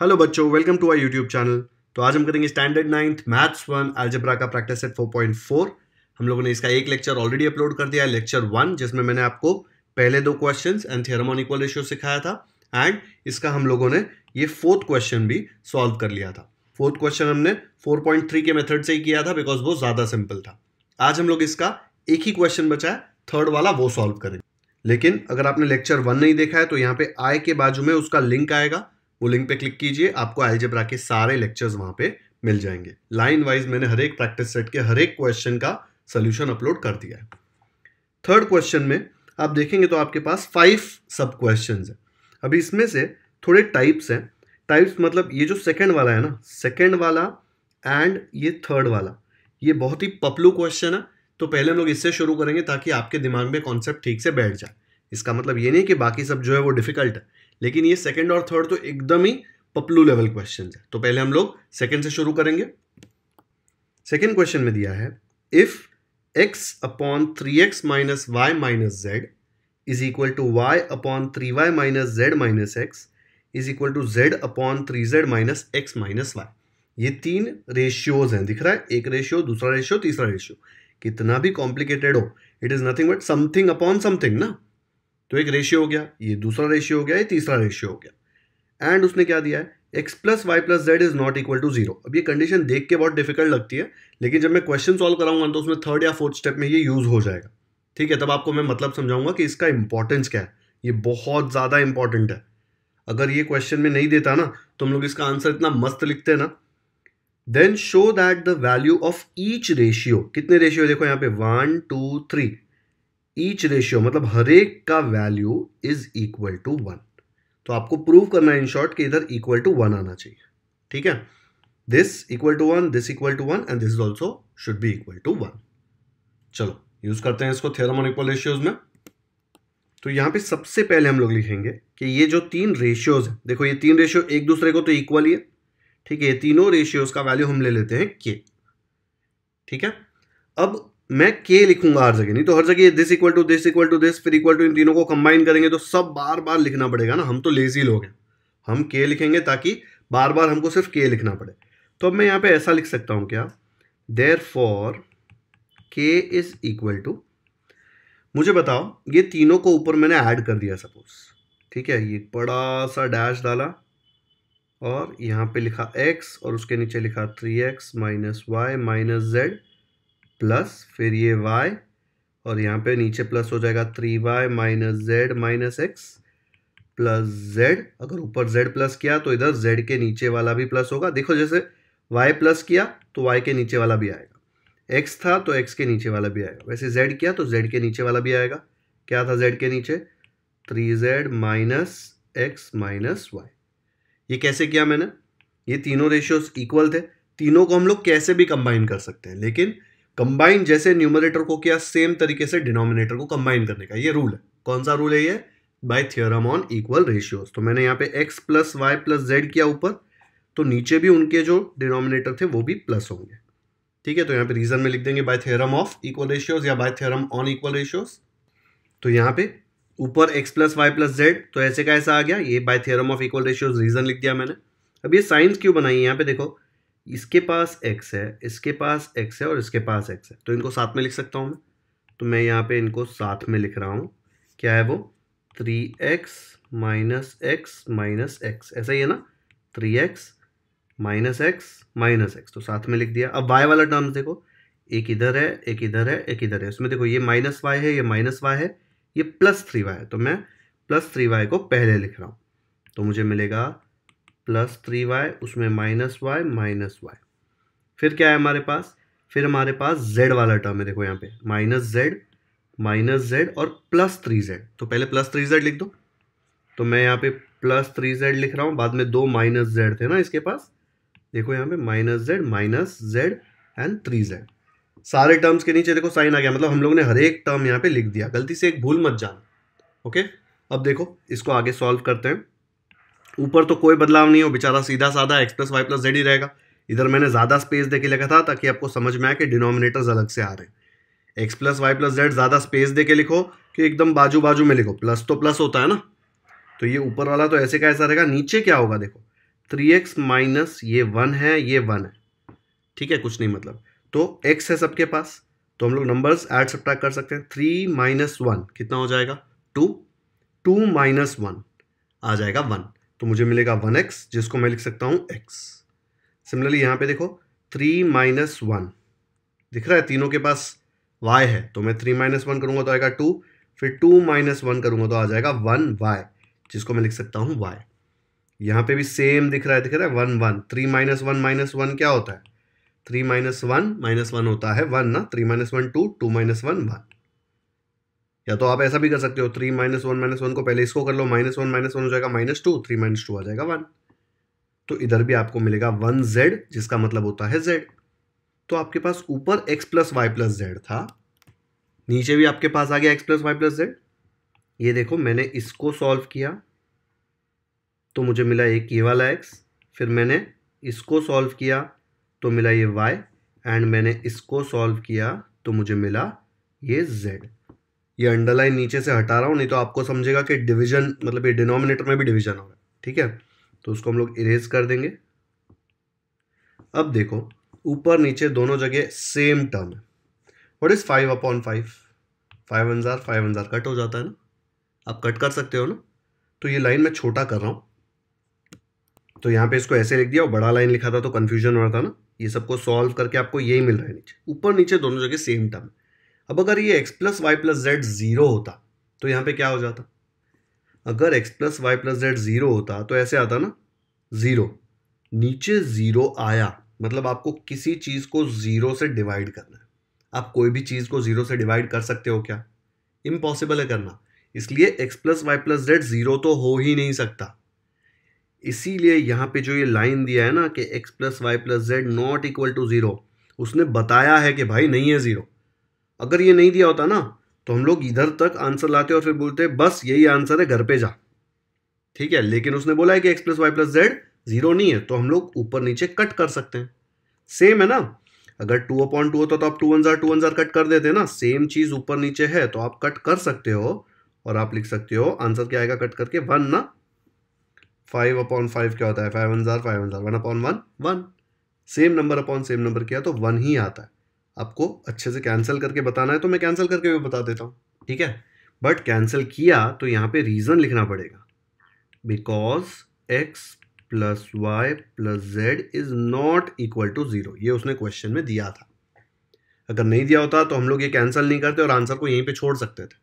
Hello बच्चों welcome to I YouTube channel तो आज हम करेंगे standard ninth maths one algebra का प्रैक्टिस सेट 4.4 हम लोगों ने इसका एक लेक्चर ऑलरेडी अपलोड कर दिया है लेक्चर वन जिसमें मैंने आपको पहले दो questions and theorem on equal ratio सिखाया था एंड इसका हम लोगों ने ये फोर्थ क्वेश्चन भी सॉल्व कर लिया था फोर्थ क्वेश्चन हमने फोर के मेथड से ही किया था बिकॉज वो ज़्यादा सिंपल था आज हम लोग इसका एक ही क्वेश्चन बचा है थर्ड वाला वो सॉल्व करेंगे लेकिन अगर आपने लेक्चर वन नहीं देखा है तो यहाँ पे आय के बाजू में उसका लिंक आएगा वो लिंक पे क्लिक कीजिए आपको एलजेब्रा के सारे लेक्चर्स वहां पे मिल जाएंगे लाइन वाइज मैंने हर एक प्रैक्टिस सेट के हर एक क्वेश्चन का सोल्यूशन अपलोड कर दिया है थर्ड क्वेश्चन में आप देखेंगे तो आपके पास फाइव सब क्वेश्चन है अभी इसमें से थोड़े टाइप्स हैं टाइप्स मतलब ये जो सेकेंड वाला है ना सेकेंड वाला एंड ये थर्ड वाला ये बहुत ही पपलू क्वेश्चन है तो पहले हम लोग इससे शुरू करेंगे ताकि आपके दिमाग में कॉन्सेप्ट ठीक से बैठ जाए इसका मतलब ये नहीं कि बाकी सब जो है वो डिफ़िकल्ट है लेकिन ये सेकेंड और थर्ड तो एकदम ही पपलू लेवल क्वेश्चन है तो पहले हम लोग सेकेंड से शुरू करेंगे सेकेंड क्वेश्चन में दिया है if x upon three x minus y minus z is equal to y upon three y minus z minus x is equal to z upon three z minus x minus y ये तीन ratios हैं दिख रहा है एक ratio दूसरा ratio तीसरा ratio कितना भी कॉम्प्लिकेटेड हो it is nothing but something upon something ना तो एक रेशियो हो गया ये दूसरा रेशियो हो गया ये तीसरा रेशियो हो गया एंड उसने क्या दिया है x plus y plus z is not equal to zero अब ये कंडीशन देख के बहुत डिफिकल्ट लगती है लेकिन जब मैं क्वेश्चन सॉल्व कराऊंगा तो उसमें थर्ड या फोर्थ स्टेप में ये यूज हो जाएगा ठीक है तब आपको मैं मतलब समझाऊंगा कि इसका इंपॉर्टेंस क्या है ये बहुत ज़्यादा इंपॉर्टेंट है अगर ये क्वेश्चन में नहीं देता ना तो हम लोग इसका आंसर इतना मस्त लिखते हैं ना then show that the value of each ratio कितने रेशियो देखो यहाँ पे one two three each ratio मतलब हर एक का value is equal to one तो आपको प्रूव करना है इन शॉर्ट कि इधर इक्वल टू वन आना चाहिए ठीक है this equal to one this equal to one and this is also should be equal to one चलो यूज करते हैं इसको थेरम ऑन इक्वल रेशियोज में तो यहां पे सबसे पहले हम लोग लिखेंगे कि ये जो तीन रेशियोज है देखो ये तीन रेशियो एक दूसरे को तो इक्वल ही है ठीक है ये तीनों रेशियोज का वैल्यू हम ले लेते हैं के ठीक है अब मैं के लिखूंगा हर जगह नहीं तो हर जगह this equal to this equal to this फिर इक्वल टू इन तीनों को कंबाइन करेंगे तो सब बार बार लिखना पड़ेगा ना हम तो लेजी लोग हैं हम के लिखेंगे ताकि बार बार हमको सिर्फ के लिखना पड़े तो अब मैं यहाँ पे ऐसा लिख सकता हूँ क्या therefore K is equal to मुझे बताओ ये तीनों को ऊपर मैंने ऐड कर दिया सपोज ठीक है ये बड़ा सा डैश डाला और यहाँ पे लिखा x और उसके नीचे लिखा 3x x minus y minus z plus फिर ये वाई और यहाँ पे नीचे प्लस हो जाएगा three y minus z minus x plus z अगर ऊपर जेड प्लस किया तो इधर जेड के नीचे वाला भी प्लस होगा देखो जैसे वाई प्लस किया तो वाई के नीचे वाला भी आएगा एक्स था तो एक्स के नीचे वाला भी आएगा वैसे जेड किया तो जेड के नीचे वाला भी आएगा क्या था जेड के नीचे three z minus x minus y ये कैसे किया मैंने ये तीनों रेशियोज इक्वल थे तीनों को हम लोग कैसे भी कंबाइन कर सकते हैं लेकिन कंबाइन जैसे न्यूमरेटर को किया सेम तरीके से डिनोमिनेटर को कंबाइन करने का ये रूल है कौन सा रूल है ये by theorem on equal ratios तो मैंने यहाँ पे x plus y plus z किया ऊपर तो नीचे भी उनके जो डिनोमिनेटर थे वो भी प्लस होंगे ठीक है तो यहाँ पे रीजन में लिख देंगे by theorem of equal ratios या by theorem on equal ratios तो यहाँ पे ऊपर x plus y plus z तो ऐसे का ऐसा आ गया ये by theorem of equal ratios reason लिख दिया मैंने अब ये साइंस क्यों बनाई है यहाँ पे देखो इसके पास एक्स है इसके पास एक्स है और इसके पास एक्स है तो इनको साथ में लिख सकता हूँ मैं तो मैं यहाँ पे इनको साथ में लिख रहा हूँ क्या है वो three x minus x minus x ऐसा ही है ना three x minus x minus x तो साथ में लिख दिया अब वाई वाला टर्म्स देखो एक इधर है एक इधर है एक इधर है उसमें देखो ये माइनस वाई है ये माइनस वाई है ये प्लस थ्री वाई है तो मैं प्लस थ्री वाई को पहले लिख रहा हूँ तो मुझे मिलेगा प्लस थ्री वाई उसमें माइनस वाई माइनस वाई फिर क्या है हमारे पास फिर हमारे पास जेड वाला टर्म है देखो यहाँ पे माइनस जेड माइनस जेड और प्लस थ्री जेड तो पहले प्लस थ्री जेड लिख दो तो मैं यहाँ पे प्लस थ्री जेड लिख रहा हूँ बाद में दो माइनस जेड थे ना इसके पास देखो यहाँ पे minus z minus z and three z सारे टर्म्स के नीचे देखो साइन आ गया मतलब हम लोग ने हर एक टर्म यहाँ पे लिख दिया गलती से एक भूल मत जाना ओके अब देखो इसको आगे सॉल्व करते हैं ऊपर तो कोई बदलाव नहीं हो बेचारा सीधा साधा x plus y plus z ही रहेगा इधर मैंने ज़्यादा स्पेस दे के लिखा था ताकि आपको समझ में आए कि डिनोमिनेटर्स अलग से आ रहे हैं x plus y plus z ज़्यादा स्पेस दे के लिखो कि एकदम बाजू बाजू में लिखो प्लस तो प्लस होता है ना तो ये ऊपर वाला तो ऐसे का ऐसा रहेगा नीचे क्या होगा देखो थ्री एक्स माइनस ये वन है ये वन है ठीक है कुछ नहीं मतलब तो एक्स है सबके पास तो हम लोग नंबर्स एड सब कर सकते हैं थ्री माइनस वन कितना हो जाएगा टू टू माइनस वन आ जाएगा वन तो मुझे मिलेगा वन एक्स जिसको मैं लिख सकता हूँ एक्स सिमिलरली यहाँ पे देखो थ्री माइनस वन दिख रहा है तीनों के पास वाई है तो मैं थ्री माइनस वन करूँगा तो आएगा टू फिर टू माइनस वन करूँगा तो आ जाएगा वन वाई जिसको मैं लिख सकता हूँ वाई यहाँ पे भी सेम दिख रहा है दिख रहा है one one three minus one minus one क्या होता है three minus one minus one होता है वन ना three minus one two two minus one one या तो आप ऐसा भी कर सकते हो three minus one minus one को पहले इसको कर लो माइनस वन माइनस वन हो जाएगा minus two three minus two आ जाएगा वन तो इधर भी आपको मिलेगा वन जेड जिसका मतलब होता है जेड तो आपके पास ऊपर x plus y plus z था नीचे भी आपके पास आ गया x plus y plus z ये देखो मैंने इसको सॉल्व किया तो मुझे मिला एक ये वाला एक्स फिर मैंने इसको सॉल्व किया तो मिला ये वाई एंड मैंने इसको सॉल्व किया तो मुझे मिला ये जेड ये अंडरलाइन नीचे से हटा रहा हूँ नहीं तो आपको समझेगा कि डिवीजन मतलब ये डिनोमिनेटर में भी डिवीजन हो रहा है ठीक है तो उसको हम लोग इरेज कर देंगे अब देखो ऊपर नीचे दोनों जगह सेम टर्म है what is five upon five five one five one cut हो जाता है ना आप कट कर सकते हो ना तो ये लाइन मैं छोटा कर रहा हूँ तो यहाँ पे इसको ऐसे लिख दिया और बड़ा लाइन लिखा था तो कन्फ्यूजन हो रहा था ना ये सबको सॉल्व करके आपको यही मिल रहा है नीचे ऊपर नीचे दोनों जगह सेम टर्म है अब अगर ये x plus y plus z zero होता तो यहाँ पे क्या हो जाता अगर x plus y plus z zero होता तो ऐसे आता ना ज़ीरो नीचे ज़ीरो आया मतलब आपको किसी चीज़ को ज़ीरो से डिवाइड करना है आप कोई भी चीज़ को ज़ीरो से डिवाइड कर सकते हो क्या इम्पॉसिबल है करना इसलिए x plus y plus z zero तो हो ही नहीं सकता इसीलिए यहाँ पे जो ये लाइन दिया है ना कि x plus y plus z not equal to zero उसने बताया है कि भाई नहीं है ज़ीरो अगर ये नहीं दिया होता ना तो हम लोग इधर तक आंसर लाते और फिर बोलते बस यही आंसर है घर पे जा ठीक है लेकिन उसने बोला है कि x plus y plus z zero नहीं है तो हम लोग ऊपर नीचे कट कर सकते हैं सेम है ना अगर टू अपॉन टू होता तो आप टू वन जार टू वन जार कट कर देते ना सेम चीज़ ऊपर नीचे है तो आप कट कर सकते हो और आप लिख सकते हो आंसर क्या आएगा कट करके वन ना फाइव अपॉन फाइव क्या होता है फाइव वन जार फाइव वन जार one upon one one same number upon same number किया तो वन ही आता है आपको अच्छे से कैंसिल करके बताना है तो मैं कैंसिल करके भी बता देता हूँ ठीक है बट कैंसिल किया तो यहाँ पे रीज़न लिखना पड़ेगा because x plus y plus z is not equal to zero ये उसने क्वेश्चन में दिया था अगर नहीं दिया होता तो हम लोग ये कैंसिल नहीं करते और आंसर को यहीं पे छोड़ सकते थे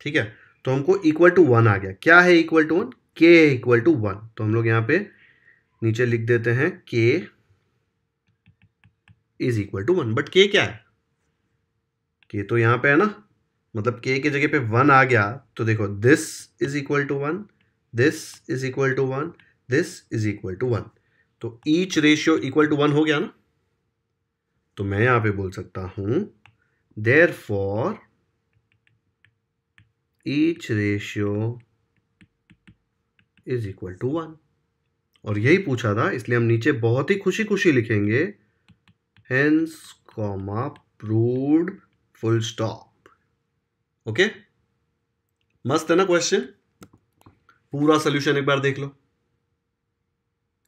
ठीक है तो हमको इक्वल टू वन आ गया क्या है equal to one K equal to one तो हम लोग यहाँ पे नीचे लिख देते हैं K is equal to one but के क्या है के तो यहां पे है ना मतलब के के जगह पे वन आ गया तो देखो this is equal to one this is equal to one this is equal to one तो each ratio equal to one हो गया ना तो मैं यहां पे बोल सकता हूं therefore each ratio is equal to one और यही पूछा था इसलिए हम नीचे बहुत ही खुशी खुशी लिखेंगे hence comma proved full stop okay मस्त है ना क्वेश्चन पूरा सोल्यूशन एक बार देख लो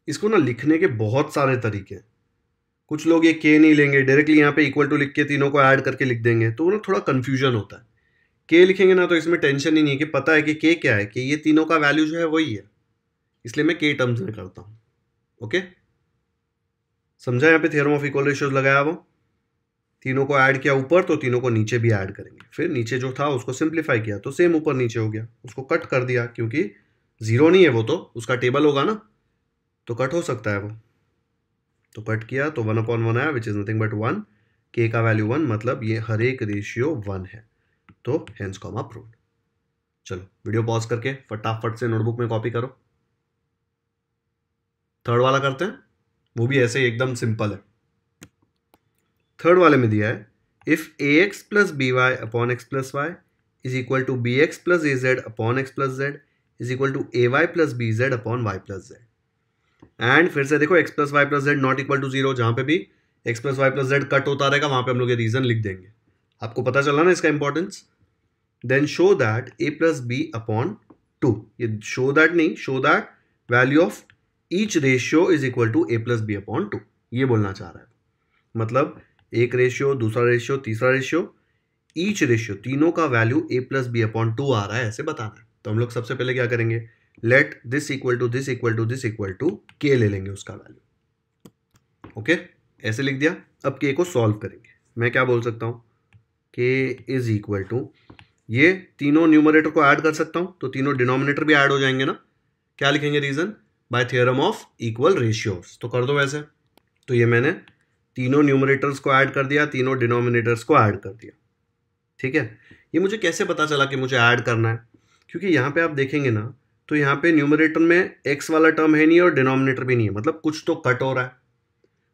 इसको ना लिखने के बहुत सारे तरीके हैं कुछ लोग ये के नहीं लेंगे डायरेक्टली यहाँ पे इक्वल टू लिख के तीनों को ऐड करके लिख देंगे तो ना थोड़ा कन्फ्यूजन होता है के लिखेंगे ना तो इसमें टेंशन ही नहीं है कि पता है कि के क्या है कि ये तीनों का वैल्यू जो है वही है इसलिए मैं के टर्म्स में करता हूँ ओके समझा यहाँ पे थियरम ऑफ इक्वल रेशियोज लगाया वो तीनों को ऐड किया ऊपर तो तीनों को नीचे भी ऐड करेंगे फिर नीचे जो था उसको सिंप्लीफाई किया तो सेम ऊपर नीचे हो गया उसको कट कर दिया क्योंकि ज़ीरो नहीं है वो तो उसका टेबल होगा ना तो कट हो सकता है वो तो कट किया तो वन अपॉन वन आया which is nothing but one K का वैल्यू वन मतलब ये हर एक रेशियो वन है तो हैंस कॉम अप्रूव्ड चलो वीडियो पॉज करके फटाफट से नोटबुक में कॉपी करो थर्ड वाला करते हैं वो भी ऐसे एकदम सिंपल है थर्ड वाले में दिया है if a x plus b y upon x plus y is equal to b x plus a z upon x plus z is equal to a y plus b z upon y plus z and फिर से देखो x plus y plus z not equal to zero जहां पे भी x plus y plus z cut होता रहेगा वहां पे हम लोग ये रीजन लिख देंगे आपको पता चला ना इसका importance then show that a plus b upon two ये शो दैट नहीं show that value of each ratio is equal to a plus b upon two ये बोलना चाह रहा है मतलब एक रेशियो दूसरा रेशियो तीसरा रेशियो ईच रेशियो तीनों का value a plus b upon two आ रहा है ऐसे बताना है तो हम लोग सबसे पहले क्या करेंगे let this equal to this equal to this equal to K ले लेंगे उसका वैल्यू ओके okay? ऐसे लिख दिया अब के को सॉल्व करेंगे मैं क्या बोल सकता हूँ के इज इक्वल टू ये तीनों न्यूमरेटर को ऐड कर सकता हूँ तो तीनों डिनोमिनेटर भी ऐड हो जाएंगे ना क्या लिखेंगे reason by theorem of equal ratios तो कर दो वैसे तो ये मैंने तीनों न्यूमरेटर्स को ऐड कर दिया तीनों डिनोमिनेटर्स को ऐड कर दिया ठीक है ये मुझे कैसे पता चला कि मुझे ऐड करना है क्योंकि यहाँ पे आप देखेंगे ना तो यहाँ पे न्यूमरेटर में एक्स वाला टर्म है नहीं और डिनोमिनेटर भी नहीं है मतलब कुछ तो कट हो रहा है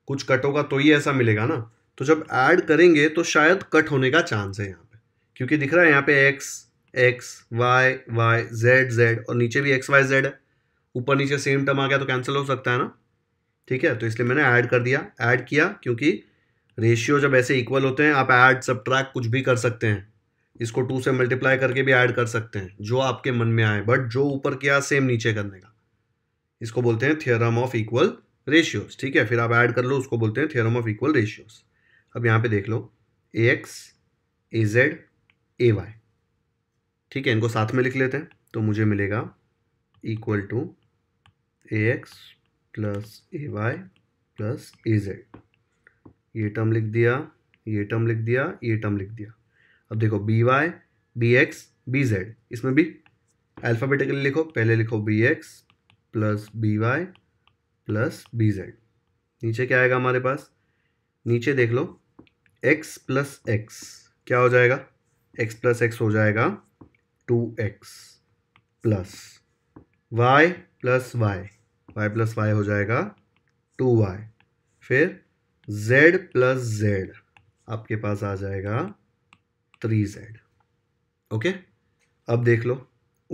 कुछ कट होगा तो ही ऐसा मिलेगा ना तो जब ऐड करेंगे तो शायद कट होने का चांस है यहाँ पे क्योंकि दिख रहा है यहाँ पे x x y y z z और नीचे भी एक्स वाई जेड है ऊपर नीचे सेम टर्म आ गया तो कैंसिल हो सकता है ना ठीक है तो इसलिए मैंने ऐड कर दिया ऐड किया क्योंकि रेशियो जब ऐसे इक्वल होते हैं आप ऐड सब कुछ भी कर सकते हैं इसको टू से मल्टीप्लाई करके भी ऐड कर सकते हैं जो आपके मन में आए बट जो ऊपर किया सेम नीचे करने का इसको बोलते हैं थियरम ऑफ इक्वल रेशियोज ठीक है फिर आप ऐड कर लो उसको बोलते हैं थियरम ऑफ इक्वल रेशियोज अब यहाँ पे देख लो a x a z a y ठीक है इनको साथ में लिख लेते हैं तो मुझे मिलेगा equal to x plus a y plus a z ये टर्म लिख दिया ये टर्म लिख दिया ये टर्म लिख दिया अब देखो b y b x b z इसमें भी अल्फ़ाबेटिकली लिखो पहले लिखो b x plus b y plus b z नीचे क्या आएगा हमारे पास नीचे देख लो एक्स प्लस एक्स क्या हो जाएगा एक्स प्लस एक्स हो जाएगा two x plus y plus y y plus y हो जाएगा टू वाई फिर z प्लस जेड आपके पास आ जाएगा थ्री जेड ओके अब देख लो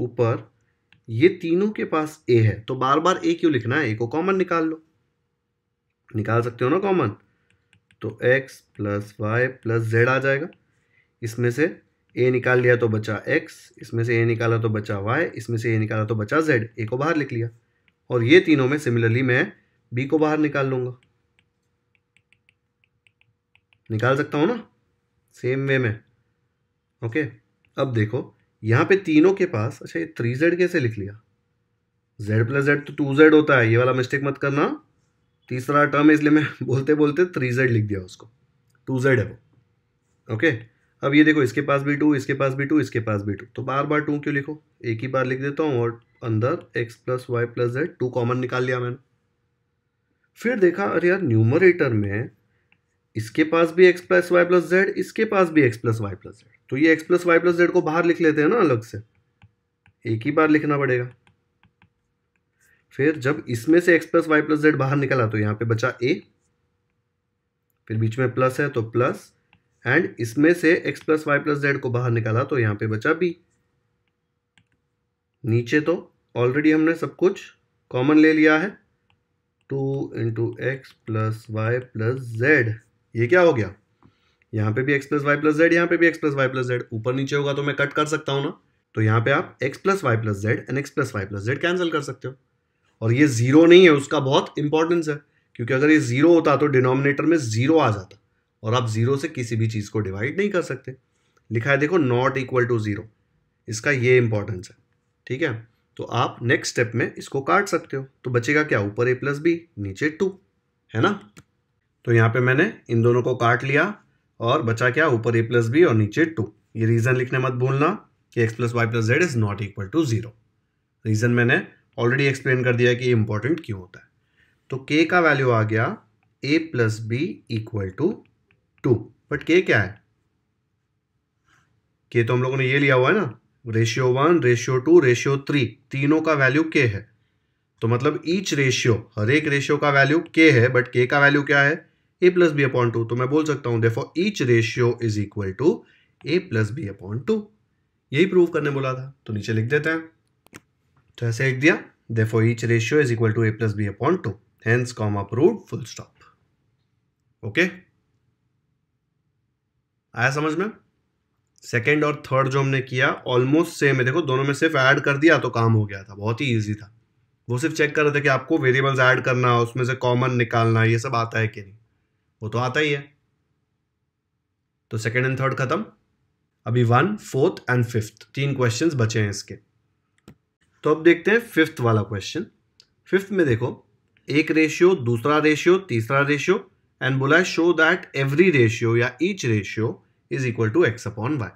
ऊपर ये तीनों के पास ए है तो बार बार ए क्यों लिखना है ए को कॉमन निकाल लो निकाल सकते हो ना कॉमन तो x plus y plus z आ जाएगा इसमें से ए निकाल लिया तो बचा x इसमें से ए निकाला तो बचा y इसमें से ए निकाला तो बचा z ए को बाहर लिख लिया और ये तीनों में सिमिलरली मैं बी को बाहर निकाल लूँगा निकाल सकता हूँ ना सेम वे में ओके अब देखो यहाँ पे तीनों के पास अच्छा ये थ्री जेड कैसे लिख लिया जेड प्लस जेड तो टू जेड होता है ये वाला मिस्टेक मत करना तीसरा टर्म है इसलिए मैं बोलते बोलते थ्री जेड लिख दिया उसको टू जेड है वो ओके अब ये देखो इसके पास भी टू इसके पास भी टू इसके पास भी टू तो बार बार टू क्यों लिखो एक ही बार लिख देता हूँ और अंदर x plus y plus z two common निकाल लिया मैंने फिर देखा अरे यार न्यूमरेटर में इसके पास भी x plus y plus z इसके पास भी x plus y plus z तो ये x plus y plus z को बाहर लिख लेते हैं ना अलग से एक ही बार लिखना पड़ेगा फिर जब इसमें से x plus y plus z बाहर निकला तो यहाँ पे बचा a फिर बीच में प्लस है तो प्लस एंड इसमें से x plus y plus z को बाहर निकाला तो यहाँ पे बचा बी नीचे तो ऑलरेडी हमने सब कुछ कॉमन ले लिया है two into x plus y plus z ये क्या हो गया यहाँ पे भी x plus y plus z यहाँ पे भी x plus y plus z ऊपर नीचे होगा तो मैं कट कर सकता हूँ ना तो यहाँ पे आप x plus y plus z and x plus y plus z cancel कर सकते हो और ये जीरो नहीं है उसका बहुत इंपॉर्टेंस है क्योंकि अगर ये जीरो होता तो डिनोमिनेटर में जीरो आ जाता और आप जीरो से किसी भी चीज़ को डिवाइड नहीं कर सकते लिखा है देखो नॉट इक्वल टू जीरो इसका ये इंपॉर्टेंस है ठीक है तो आप नेक्स्ट स्टेप में इसको काट सकते हो तो बचेगा क्या ऊपर ए प्लस बी नीचे टू है ना तो यहाँ पे मैंने इन दोनों को काट लिया और बचा क्या ऊपर ए प्लस बी और नीचे टू ये रीज़न लिखने मत भूलना कि x plus y plus z is not equal to zero reason मैंने ऑलरेडी एक्सप्लेन कर दिया कि ये इंपॉर्टेंट क्यों होता है तो के का वैल्यू आ गया a plus b equal to two but के क्या है के तो हम लोगों ने ये लिया हुआ है ना ratio one ratio two ratio three तीनों का वैल्यू के है तो मतलब ईच रेशियो हर एक रेशियो का वैल्यू के है बट के का वैल्यू क्या है a plus b upon two तो मैं बोल सकता हूं देखो each ratio is equal to a plus b upon two यही प्रूव करने बोला था तो नीचे लिख देते हैं तो ऐसे लिख दिया देखो each ratio is equal to a plus b upon two hence कॉम अप्रूव फुल स्टॉप ओके आया समझ में सेकेंड और थर्ड जो हमने किया ऑलमोस्ट सेम है देखो दोनों में सिर्फ ऐड कर दिया तो काम हो गया था बहुत ही ईजी था वो सिर्फ चेक कर रहे थे कि आपको वेरिएबल्स ऐड करना उसमें से कॉमन निकालना ये सब आता है कि नहीं वो तो आता ही है तो सेकेंड एंड थर्ड खत्म अभी वन फोर्थ एंड फिफ्थ तीन क्वेश्चंस बचे हैं इसके तो अब देखते हैं फिफ्थ वाला क्वेश्चन फिफ्थ में देखो एक रेशियो दूसरा रेशियो तीसरा रेशियो एंड बोला शो दैट एवरी रेशियो या each ratio is equal to x upon y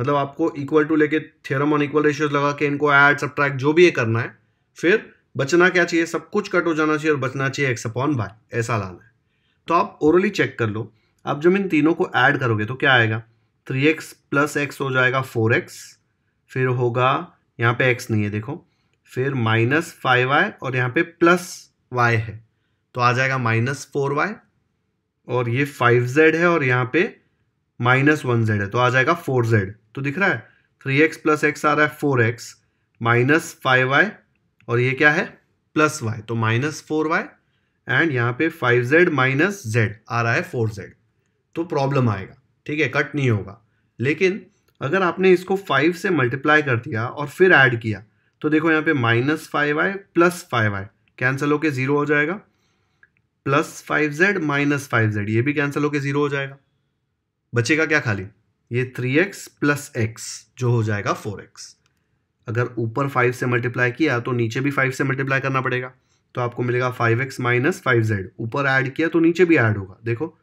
मतलब आपको इक्वल टू लेके थ्योरम ऑन इक्वल रेशियोज लगा के इनको एड सब्ट्रैक्ट जो भी ये करना है फिर बचना क्या चाहिए सब कुछ कट हो जाना चाहिए और बचना चाहिए एक्स अपॉन वाई ऐसा लाना है तो आप ओरली चेक कर लो आप जब इन तीनों को ऐड करोगे तो क्या आएगा थ्री एक्स प्लस एक्स हो जाएगा फोर एक्स फिर होगा यहाँ पे एक्स नहीं है देखो फिर माइनस फाइव वाई और यहाँ पे प्लस वाई है तो आ जाएगा माइनस फोर वाई और ये फाइव जेड है और यहाँ पे माइनस वन जेड है तो आ जाएगा फोर जेड तो दिख रहा है थ्री एक्स प्लस एक्स आ रहा है four x minus five y और ये क्या है प्लस वाई तो माइनस फोर वाई एंड यहाँ पे फाइव जेड माइनस जेड आ रहा है फोर जेड तो प्रॉब्लम आएगा ठीक है कट नहीं होगा लेकिन अगर आपने इसको फाइव से मल्टीप्लाई कर दिया और फिर ऐड किया तो देखो यहाँ पे minus five i plus five i cancel होके ज़ीरो हो जाएगा plus five z minus five z ये भी कैंसिल होके ज़ीरो हो जाएगा बचेगा क्या खाली ये थ्री एक्स प्लस एक्स जो हो जाएगा फोर एक्स अगर ऊपर फाइव से मल्टीप्लाई किया तो नीचे भी फाइव से मल्टीप्लाई करना पड़ेगा तो आपको मिलेगा five x minus five z ऊपर ऐड किया तो नीचे भी ऐड होगा देखो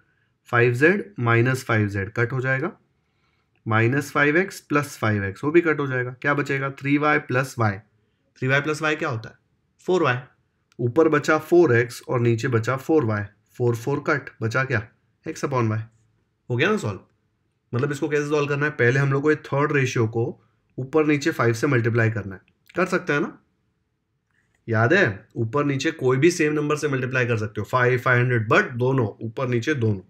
five z minus five z cut हो जाएगा minus five x plus five x वो भी कट हो जाएगा क्या बचेगा three y plus y three y plus y क्या होता है फोर वाई ऊपर बचा फोर एक्स और नीचे बचा four y four four cut बचा क्या एक्स अपॉन वाई हो गया ना सॉल्व मतलब इसको कैसे सॉल्व करना है पहले हम लोग को ये थर्ड रेशियो को ऊपर नीचे फाइव से मल्टीप्लाई करना है कर सकते हैं ना याद है ऊपर नीचे कोई भी सेम नंबर से मल्टीप्लाई कर सकते हो फाइव फाइव हंड्रेड बट दोनों ऊपर नीचे दोनों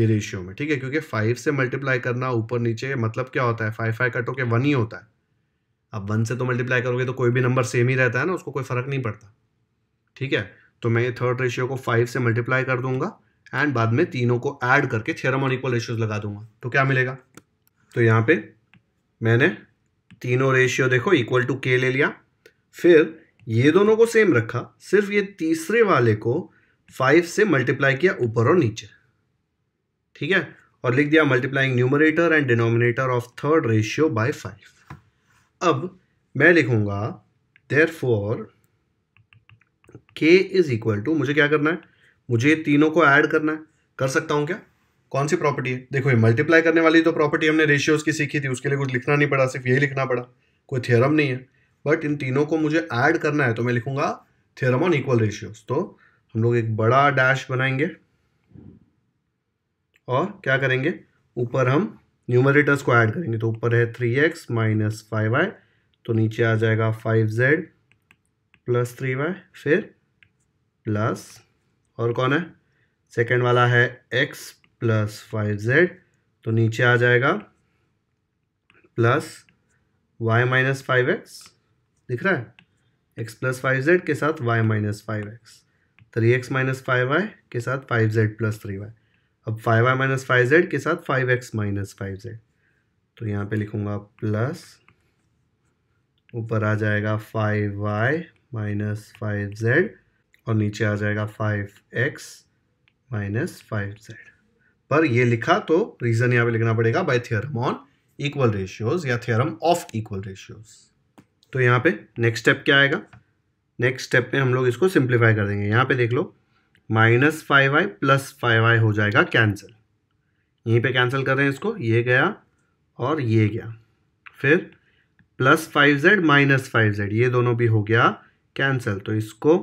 ये रेशियो में ठीक है क्योंकि फाइव से मल्टीप्लाई करना ऊपर नीचे मतलब क्या होता है फाइव फाइव कटो के वन ही होता है अब वन से तो मल्टीप्लाई करोगे तो कोई भी नंबर सेम ही रहता है ना उसको कोई फर्क नहीं पड़ता ठीक है तो मैं ये थर्ड रेशियो को फाइव से मल्टीप्लाई कर दूंगा एंड बाद में तीनों को ऐड करके थेरम ऑन इक्वल रेशियोज लगा दूंगा तो क्या मिलेगा तो यहाँ पे मैंने तीनों रेशियो देखो इक्वल टू के ले लिया फिर ये दोनों को सेम रखा सिर्फ ये तीसरे वाले को फाइव से मल्टीप्लाई किया ऊपर और नीचे ठीक है और लिख दिया multiplying numerator and denominator of third ratio by five अब मैं लिखूंगा therefore k is equal to मुझे क्या करना है मुझे तीनों को ऐड करना है कर सकता हूँ क्या कौन सी प्रॉपर्टी है देखो ये मल्टीप्लाई करने वाली तो प्रॉपर्टी हमने रेशियोज की सीखी थी उसके लिए कुछ लिखना नहीं पड़ा सिर्फ यही लिखना पड़ा कोई थियरम नहीं है बट इन तीनों को मुझे ऐड करना है तो मैं लिखूंगा थियरम ऑन इक्वल रेशियोज तो हम लोग एक बड़ा डैश बनाएंगे और क्या करेंगे ऊपर हम न्यूमरेटर्स को ऐड करेंगे तो ऊपर है three x minus five y तो नीचे आ जाएगा five z plus three y फिर प्लस और कौन है सेकेंड वाला है एक्स प्लस फाइव जेड तो नीचे आ जाएगा plus y minus five x दिख रहा है एक्स प्लस फाइव जेड के साथ y minus five x three x minus five y के साथ five z plus three y अब five y minus five z के साथ five x minus five z तो यहाँ पे लिखूँगा प्लस ऊपर आ जाएगा five y minus five z और नीचे आ जाएगा five x minus five z पर ये लिखा तो रीजन यहाँ पे लिखना पड़ेगा by theorem on equal ratios या थियरम ऑफ इक्वल रेशियोज तो यहाँ पे नेक्स्ट स्टेप क्या आएगा नेक्स्ट स्टेप में हम लोग इसको सिंप्लीफाई कर देंगे यहाँ पे देख लो minus five i plus five i हो जाएगा कैंसिल यहीं पे कैंसिल कर रहे हैं इसको ये गया और ये गया फिर plus five z minus five z ये दोनों भी हो गया कैंसिल तो इसको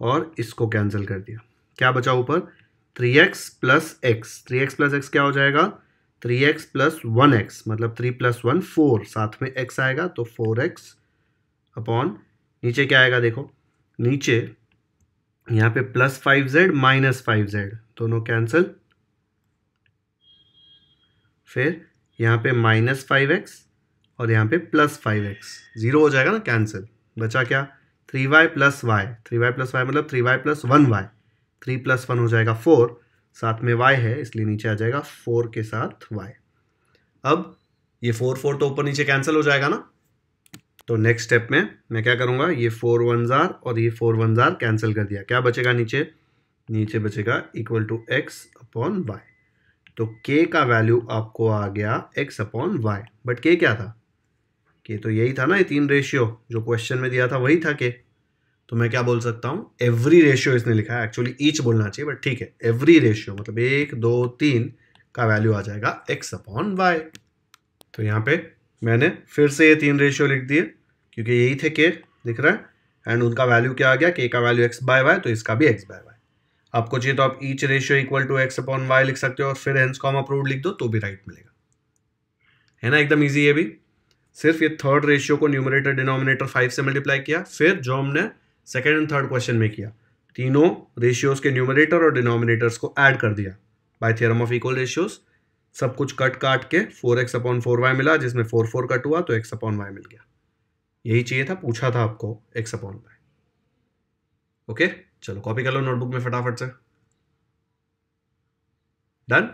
और इसको कैंसिल कर दिया क्या बचा ऊपर three x plus x three x plus x क्या हो जाएगा three x plus one x मतलब थ्री प्लस वन फोर साथ में एक्स आएगा तो फोर एक्स अपॉन नीचे क्या आएगा देखो नीचे यहाँ पे plus five z minus five z दोनों कैंसिल फिर यहाँ पे माइनस फाइव एक्स और यहाँ पे प्लस फाइव एक्स ज़ीरो हो जाएगा ना कैंसिल बचा क्या three y plus y three y plus y मतलब three y plus one y three plus one हो जाएगा फोर साथ में वाई है इसलिए नीचे आ जाएगा फोर के साथ वाई अब ये फोर फोर तो ऊपर नीचे कैंसिल हो जाएगा ना तो नेक्स्ट स्टेप में मैं क्या करूँगा ये फोर वन जार और ये फोर वन जार कैंसिल कर दिया क्या बचेगा नीचे नीचे बचेगा equal to x upon y तो के का वैल्यू आपको आ गया एक्स अपॉन वाई बट के क्या था कि तो यही था ना ये तीन रेशियो जो क्वेश्चन में दिया था वही था कि तो मैं क्या बोल सकता हूँ एवरी रेशियो इसने लिखा है एक्चुअली ईच बोलना चाहिए बट ठीक है एवरी रेशियो मतलब एक दो तीन का वैल्यू आ जाएगा एक्स अपॉन वाई तो यहाँ पे मैंने फिर से ये तीन रेशियो लिख दिए क्योंकि यही थे के दिख रहा है एंड उनका वैल्यू क्या आ गया के का वैल्यू एक्स बाय वाई तो इसका भी एक्स बाय वाई आपको चाहिए तो आप each ratio equal to x upon y लिख सकते हो और फिर एंस कॉम अप्रूव लिख दो तो भी राइट मिलेगा है ना एकदम ईजी है भी सिर्फ ये थर्ड रेशियो को न्यूमरेटर डिनोमिनेटर फाइव से मल्टीप्लाई किया फिर जो हमने सेकेंड एंड थर्ड क्वेश्चन में किया तीनों रेशियोज के न्यूमरेटर और डिनोमिनेटर्स को ऐड कर दिया by theorem of equal ratios सब कुछ कट काट के four x upon four y मिला जिसमें फोर फोर कट हुआ तो एक्स अपॉन वाई मिल गया यही चाहिए था पूछा था आपको एक्स अपॉन वाई ओके चलो कॉपी कर लो नोटबुक में फटाफट से डन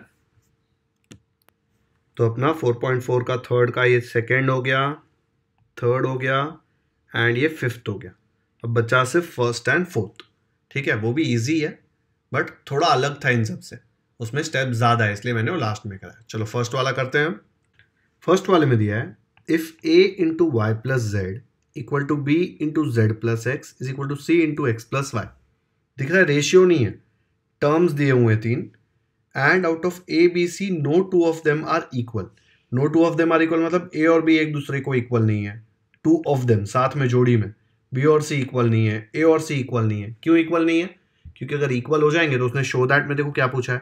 तो अपना 4.4 का थर्ड का ये सेकेंड हो गया थर्ड हो गया एंड ये फिफ्थ हो गया अब बचा सिर्फ फर्स्ट एंड फोर्थ ठीक है वो भी ईजी है बट थोड़ा अलग था इन सबसे उसमें स्टेप ज़्यादा है इसलिए मैंने वो लास्ट में कराया चलो फर्स्ट वाला करते हैं फर्स्ट वाले में दिया है if a into y plus z equal to b into z plus x is equal to c into x plus y दिख रहा है रेशियो नहीं है टर्म्स दिए हुए तीन and out of a B C no two of them are equal no two of them are equal मतलब a और बी एक दूसरे को इक्वल नहीं है टू ऑफ देम साथ में जोड़ी में बी और सी इक्वल नहीं है ए और सी इक्वल नहीं है क्यों इक्वल नहीं है क्योंकि अगर इक्वल हो जाएंगे तो उसने शो दैट में देखो क्या पूछा है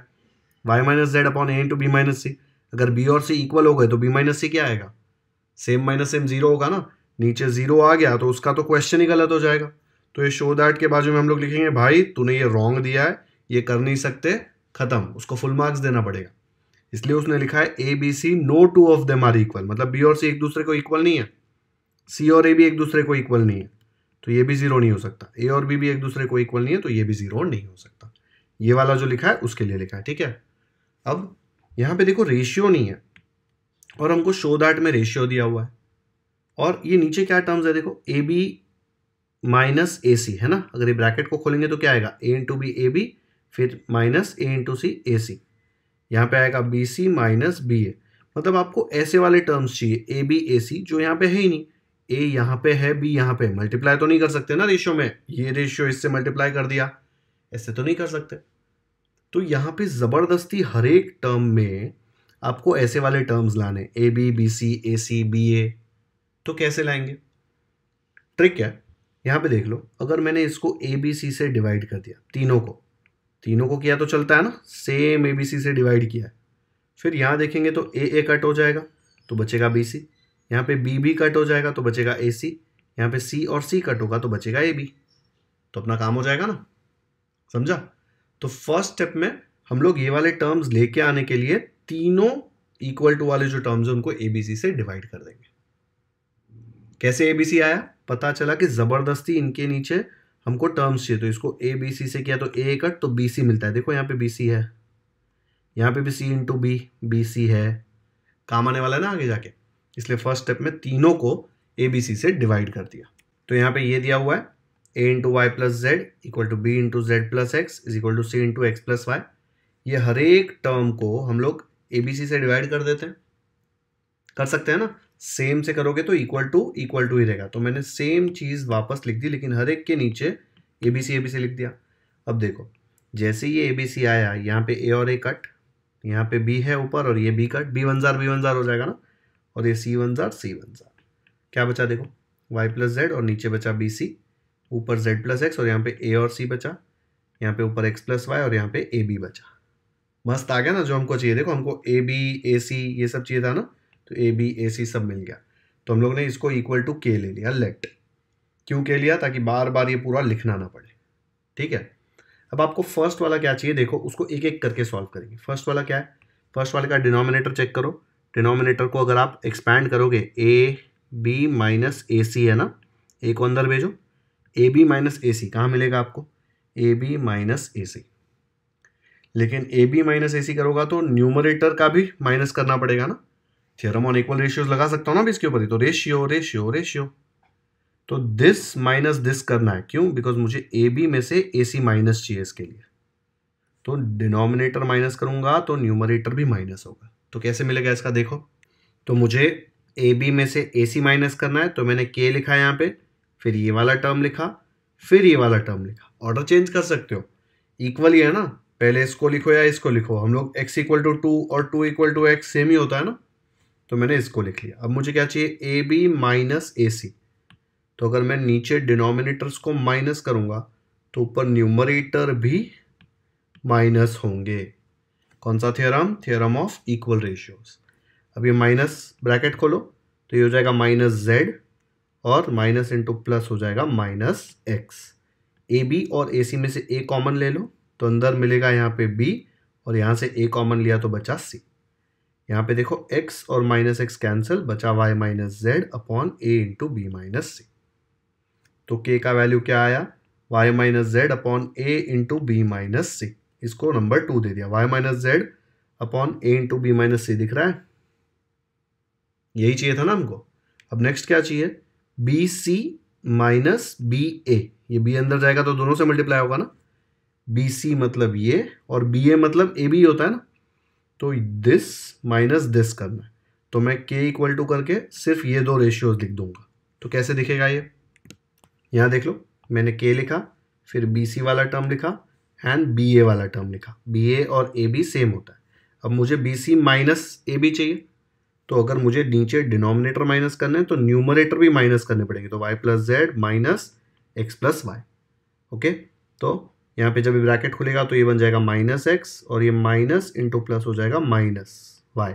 y minus z upon a into b minus c अगर बी और सी इक्वल हो गए तो बी माइनस सी क्या आएगा सेम माइनस सेम जीरो होगा ना नीचे जीरो आ गया तो उसका तो क्वेश्चन ही गलत हो जाएगा तो ये शो दैट के बाजू में हम लोग लिखेंगे भाई तूने ये रॉन्ग दिया है ये कर नहीं सकते खत्म उसको फुल मार्क्स देना पड़ेगा इसलिए उसने लिखा है A B C no two of them are equal मतलब बी और सी एक दूसरे को इक्वल नहीं है सी और ए भी एक दूसरे को इक्वल नहीं है तो ये भी जीरो नहीं हो सकता ए और बी भी एक दूसरे को इक्वल नहीं है तो ये भी जीरो नहीं हो सकता ये वाला जो लिखा है उसके लिए लिखा है ठीक है अब यहाँ पे देखो रेशियो नहीं है और हमको शो दैट में रेशियो दिया हुआ है और ये नीचे क्या टर्म्स है देखो ए बी माइनस ए सी है ना अगर ये ब्रैकेट को खोलेंगे तो क्या आएगा a into b a b फिर minus a into c a c यहाँ पर आएगा b c minus b a मतलब आपको ऐसे वाले टर्म्स चाहिए ए बी ए सी जो यहाँ पे है ही नहीं ए यहाँ पे है बी यहाँ पे मल्टीप्लाई तो नहीं कर सकते ना रेशियो में ये रेशियो इससे मल्टीप्लाई कर दिया ऐसे तो नहीं कर सकते तो यहाँ पे ज़बरदस्ती हर एक टर्म में आपको ऐसे वाले टर्म्स लाने a b b c a c b a तो कैसे लाएंगे ट्रिक क्या यहाँ पे देख लो अगर मैंने इसको ए बी सी से डिवाइड कर दिया तीनों को तीनों को किया तो चलता है ना सेम ए बी सी से डिवाइड किया है फिर यहाँ देखेंगे तो ए ए कट हो जाएगा तो बचेगा बी सी यहाँ पे बी बी कट हो जाएगा तो बचेगा ए सी यहाँ पे सी और सी कट होगा तो बचेगा ए बी तो अपना काम हो जाएगा ना समझा तो फर्स्ट स्टेप में हम लोग ये वाले टर्म्स लेके आने के लिए तीनों इक्वल टू वाले जो टर्म्स हैं उनको ए बी सी से डिवाइड कर देंगे कैसे ए बी सी आया पता चला कि ज़बरदस्ती इनके नीचे हमको टर्म्स चाहिए तो इसको ए बी सी से किया तो ए कट तो बी सी मिलता है देखो यहाँ पे बी सी है यहाँ पे भी c into b b c है काम आने वाला है ना आगे जाके इसलिए फर्स्ट स्टेप में तीनों को ए बी सी से डिवाइड कर दिया तो यहाँ पे ये दिया हुआ है a into y plus z equal to b into z plus x is equal to c into x plus y ये हर एक टर्म को हम लोग ए बी सी से डिवाइड कर देते हैं कर सकते हैं ना सेम से करोगे तो इक्वल टू इक्वल टू ही रहेगा तो मैंने सेम चीज़ वापस लिख दी लेकिन हर एक के नीचे A B c A B C लिख दिया अब देखो जैसे ये ए बी सी आया यहाँ पे ए और ए कट यहाँ पे बी है ऊपर और ये बी कट बी वन जार बी वन जार हो जाएगा ना और ये सी वन जार सी वन जार क्या बचा देखो वाई प्लस जेड और नीचे बचा बी सी ऊपर जेड प्लस एक्स और यहाँ पे ए और सी बचा यहाँ पे ऊपर एक्स प्लस वाई और यहाँ पे ए बी बचा मस्त आ गया ना जो हमको चाहिए देखो हमको ए बी ए सी ये सब चाहिए था ना तो ए बी ए सी सब मिल गया तो हम लोग ने इसको इक्वल टू के ले लिया लेट क्यों के लिया ताकि बार बार ये पूरा लिखना ना पड़े ठीक है अब आपको फर्स्ट वाला क्या चाहिए देखो उसको एक एक करके सॉल्व करेंगे फर्स्ट वाला क्या है फर्स्ट वाले का डिनोमिनेटर चेक करो डिनोमिनेटर को अगर आप एक्सपैंड करोगे ए बी माइनस ए सी है ना ए को अंदर भेजो ए बी माइनस ए सी कहाँ मिलेगा आपको ए बी माइनस ए सी लेकिन ए बी माइनस ए सी करोगा तो न्यूमरेटर का भी माइनस करना पड़ेगा ना थ्योरम ऑन इक्वल रेशियोज लगा सकता हूं ना इसके ऊपर ही तो रेशियो रेशियो रेशियो तो दिस माइनस दिस करना है क्यों बिकॉज मुझे ए बी में से ए सी माइनस चाहिए इसके लिए तो डिनोमिनेटर माइनस करूंगा तो न्यूमरेटर भी माइनस होगा तो कैसे मिलेगा इसका देखो तो मुझे ए बी में से ए सी माइनस करना है तो मैंने के लिखा यहाँ पे फिर ये वाला टर्म लिखा फिर ये वाला टर्म लिखा ऑर्डर चेंज कर सकते हो इक्वल ही है ना पहले इसको लिखो या इसको लिखो हम लोग एक्स इक्वल टू टू और two equal to x same ही होता है ना तो मैंने इसको लिख लिया अब मुझे क्या चाहिए ए बी माइनस ए सी तो अगर मैं नीचे डिनोमिनेटर्स को माइनस करूँगा तो ऊपर न्यूमरेटर भी माइनस होंगे कौन सा theorem theorem of equal ratios अब ये माइनस ब्रैकेट खोलो तो ये हो जाएगा माइनस जेड और माइनस इंटू प्लस हो जाएगा माइनस एक्स ए बी और ए सी में से ए कॉमन ले लो तो अंदर मिलेगा यहाँ पे बी और यहाँ से ए कॉमन लिया तो बचा सी यहाँ पे देखो x और माइनस एक्स कैंसिल बचा y minus z upon a into b minus c तो k का वैल्यू क्या आया y minus z upon a into b minus c इसको नंबर टू दे दिया y minus z upon a into b minus c दिख रहा है यही चाहिए था ना हमको अब नेक्स्ट क्या चाहिए b c minus b a ये बी अंदर जाएगा तो दोनों से मल्टीप्लाई होगा ना बी सी मतलब ये और बी ए मतलब ए बी होता है ना तो दिस माइनस दिस करना है तो मैं के इक्वल टू करके सिर्फ ये दो रेशियोज लिख दूंगा तो कैसे दिखेगा ये यहाँ देख लो मैंने के लिखा फिर बी सी वाला टर्म लिखा एंड बी ए वाला टर्म लिखा बी ए और ए बी सेम होता है अब मुझे b c minus a b चाहिए तो अगर मुझे नीचे डिनोमिनेटर माइनस करना है तो न्यूमरेटर भी माइनस करने पड़ेंगे तो y plus z minus x plus y okay तो यहाँ पे जब ब्रैकेट खुलेगा तो ये बन जाएगा माइनस एक्स और ये माइनस इंटू प्लस हो जाएगा माइनस वाई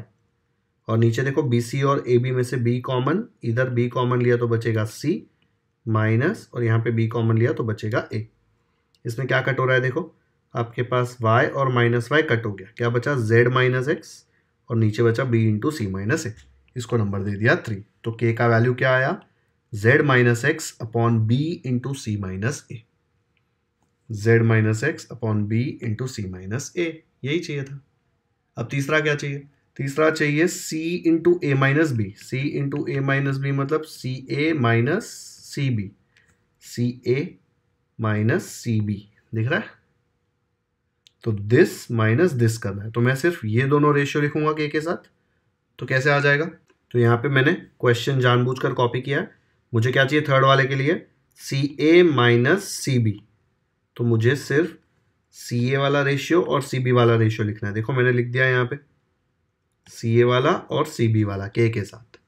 और नीचे देखो बी सी और ए बी में से बी कॉमन इधर बी कॉमन लिया तो बचेगा सी माइनस और यहाँ पे बी कॉमन लिया तो बचेगा ए इसमें क्या कट हो रहा है देखो आपके पास वाई और माइनस वाई कट हो गया क्या बचा जेड माइनस एक्स और नीचे बचा b into c minus a इसको नंबर दे दिया थ्री तो के का वैल्यू क्या आया z minus x upon b into c minus a z minus x upon b into c minus a यही चाहिए था अब तीसरा क्या चाहिए तीसरा चाहिए c into a minus b c into a minus b मतलब c a minus c b c a minus c b दिख रहा है तो दिस माइनस दिस करना है तो मैं सिर्फ ये दोनों रेशियो लिखूंगा के के साथ तो कैसे आ जाएगा तो यहाँ पे मैंने क्वेश्चन जानबूझकर कॉपी किया है मुझे क्या चाहिए थर्ड वाले के लिए सी ए माइनस सी बी तो मुझे सिर्फ सी ए वाला रेशियो और सी बी वाला रेशियो लिखना है देखो मैंने लिख दिया यहाँ पे सी ए वाला और सी बी वाला के के साथ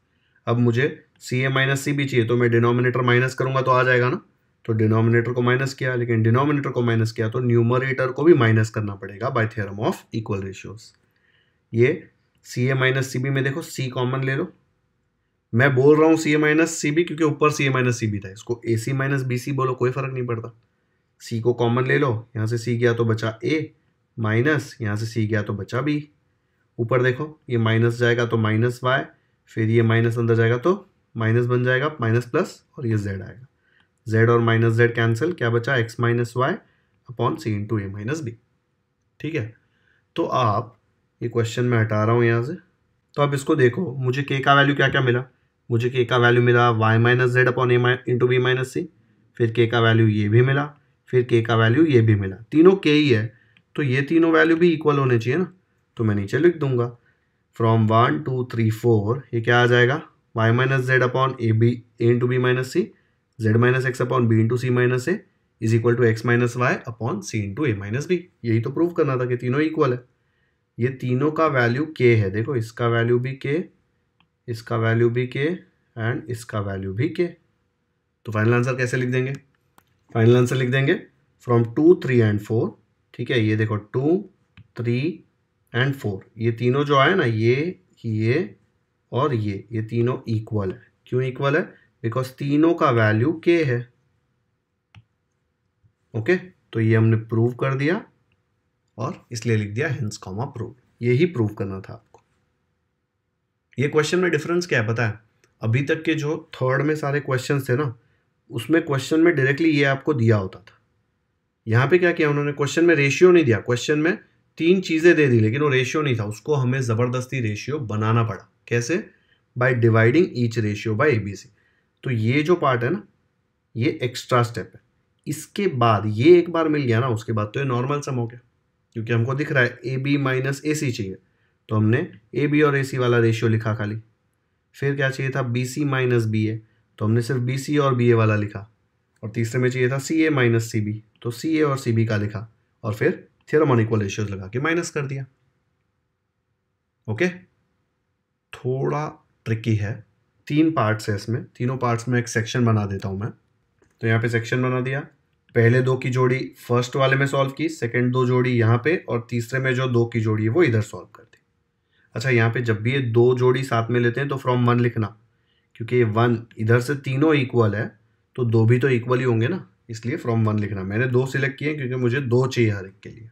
अब मुझे सी ए माइनस सी बी चाहिए तो मैं डिनोमिनेटर माइनस करूंगा तो आ जाएगा ना तो डिनोमिनेटर को माइनस किया लेकिन डिनोमिनेटर को माइनस किया तो न्यूमरेटर को भी माइनस करना पड़ेगा by theorem of equal ratios ये c a minus c B में देखो सी कॉमन ले लो मैं बोल रहा हूँ सी ए माइनस सी बी क्योंकि ऊपर सी ए माइनस सी बी था इसको ए सी माइनस बी सी बोलो कोई फर्क नहीं पड़ता सी को कॉमन ले लो यहाँ से सी गया तो बचा ए माइनस यहाँ से सी गया तो बचा बी ऊपर देखो ये माइनस जाएगा तो माइनस वाई फिर ये माइनस अंदर जाएगा तो माइनस बन जाएगा माइनस प्लस और ये जेड आएगा जेड और माइनस जेड कैंसिल क्या बचा x minus y upon c into a minus b ठीक है तो आप ये क्वेश्चन मैं हटा रहा हूँ यहाँ से तो अब इसको देखो मुझे के का वैल्यू क्या क्या मिला मुझे के का वैल्यू मिला y minus z upon a माइ इंटू बी माइनस सी फिर के का वैल्यू ये भी मिला फिर के का वैल्यू ये भी मिला तीनों के ही है तो ये तीनों वैल्यू भी इक्वल होने चाहिए ना तो मैं नीचे लिख दूंगा from one two three four ये क्या आ जाएगा y minus z upon a b a into b minus c z minus x upon b into c minus a is equal to x minus y upon c into a minus b यही तो prove करना था कि तीनों equal है ये तीनों का वैल्यू के है देखो इसका वैल्यू भी के इसका वैल्यू भी के एंड इसका वैल्यू भी के तो फाइनल आंसर कैसे लिख देंगे फाइनल आंसर लिख देंगे from two three and four ठीक है ये देखो टू थ्री एंड फोर ये तीनों जो आए ना ये ये और ये ये तीनों इक्वल है क्यों इक्वल है बिकॉज तीनों का वैल्यू के है ओके okay? तो ये हमने प्रूव कर दिया और इसलिए लिख दिया हिंस कॉमा प्रूव ही प्रूव करना था आपको ये क्वेश्चन में डिफरेंस क्या है पता है अभी तक के जो थर्ड में सारे क्वेश्चन थे ना उसमें क्वेश्चन में डायरेक्टली ये आपको दिया होता था यहाँ पे क्या किया उन्होंने क्वेश्चन में रेशियो नहीं दिया क्वेश्चन में तीन चीज़ें दे दी लेकिन वो रेशियो नहीं था उसको हमें ज़बरदस्ती रेशियो बनाना पड़ा कैसे by dividing each ratio by abc तो ये जो पार्ट है ना ये एक्स्ट्रा स्टेप है इसके बाद ये एक बार मिल गया ना उसके बाद तो ये नॉर्मल सम हो गया क्योंकि हमको दिख रहा है ए बी माइनस ए सी चाहिए तो हमने ए बी और ए सी वाला रेशियो लिखा खाली फिर क्या चाहिए था b c minus b a तो हमने सिर्फ बी सी और बी ए वाला लिखा और तीसरे में चाहिए था सी ए माइनस सी बी तो सी ए और सी बी का लिखा और फिर थियरम ऑन इक्वल रेशियोज लगा के माइनस कर दिया ओके थोड़ा ट्रिकी है तीन पार्ट्स है इसमें तीनों पार्ट्स में एक सेक्शन बना देता हूँ मैं तो यहाँ पे सेक्शन बना दिया पहले दो की जोड़ी फर्स्ट वाले में सॉल्व की सेकंड दो जोड़ी यहाँ पे और तीसरे में जो दो की जोड़ी है वो इधर सॉल्व कर दी अच्छा यहाँ पे जब भी ये दो जोड़ी साथ में लेते हैं तो फ्रॉम वन लिखना क्योंकि ये वन इधर से तीनों इक्वल है तो दो भी तो इक्वल ही होंगे ना इसलिए फ्रॉम वन लिखना मैंने दो सिलेक्ट किए क्योंकि मुझे दो चाहिए हर एक के लिए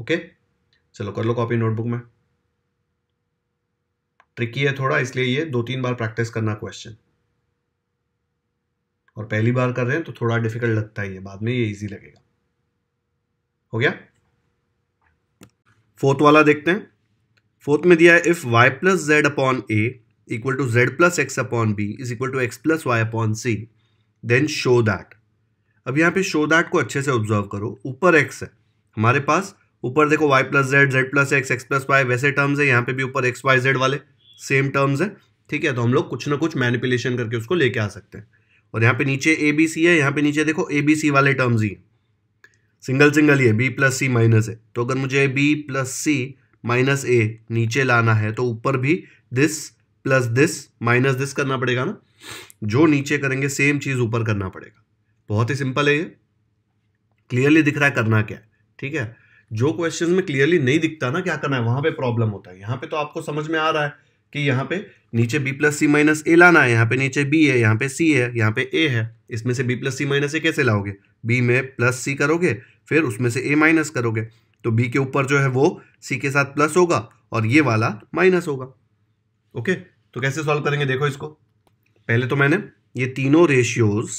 ओके चलो कर लो कॉपी नोटबुक में ट्रिकी है थोड़ा इसलिए ये दो तीन बार प्रैक्टिस करना क्वेश्चन और पहली बार कर रहे हैं तो थोड़ा डिफिकल्ट लगता ही है बाद में ये इजी लगेगा हो गया फोर्थ वाला देखते हैं फोर्थ में दिया है if y plus z upon a equal to z plus x upon b is equal to x plus y upon c then show that अब यहाँ पे show that को अच्छे से ऑब्जर्व करो ऊपर x है हमारे पास ऊपर देखो y plus z z plus x x plus y वैसे टर्म्स है यहाँ पे भी ऊपर एक्स वाई जेड वाले सेम टर्म्स है ठीक है तो हम लोग कुछ ना कुछ मैनिपुलेशन करके उसको लेके आ सकते हैं और यहाँ पे नीचे ए बी सी है यहाँ पे नीचे देखो ए बी सी वाले टर्म्स ही सिंगल सिंगल ही है बी प्लस सी माइनस है तो अगर मुझे b plus c minus a नीचे लाना है तो ऊपर भी this plus this minus this करना पड़ेगा ना जो नीचे करेंगे सेम चीज़ ऊपर करना पड़ेगा बहुत ही सिंपल है ये क्लियरली दिख रहा है करना क्या ठीक है जो क्वेश्चन में क्लियरली नहीं दिखता ना क्या करना है वहां पे प्रॉब्लम होता है यहाँ पे तो आपको समझ में आ रहा है कि यहाँ पे नीचे b plus c minus a लाना है यहाँ पे नीचे बी है यहाँ पे सी है यहाँ पे ए है इसमें से b plus c minus a कैसे लाओगे बी में प्लस सी करोगे फिर उसमें से ए माइनस करोगे तो बी के ऊपर जो है वो सी के साथ प्लस होगा और ये वाला माइनस होगा ओके तो कैसे सॉल्व करेंगे देखो इसको पहले तो मैंने ये तीनों रेशियोज